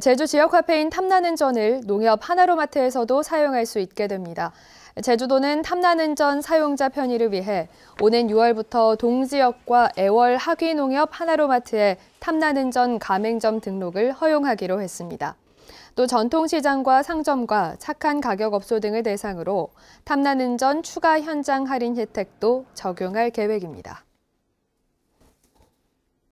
제주 지역 화폐인 탐나는전을 농협 하나로마트에서도 사용할 수 있게 됩니다. 제주도는 탐나는전 사용자 편의를 위해 오는 6월부터 동지역과 애월 하귀농협 하나로마트에 탐나는전 가맹점 등록을 허용하기로 했습니다. 또 전통시장과 상점과 착한 가격 업소 등을 대상으로 탐나는전 추가 현장 할인 혜택도 적용할 계획입니다.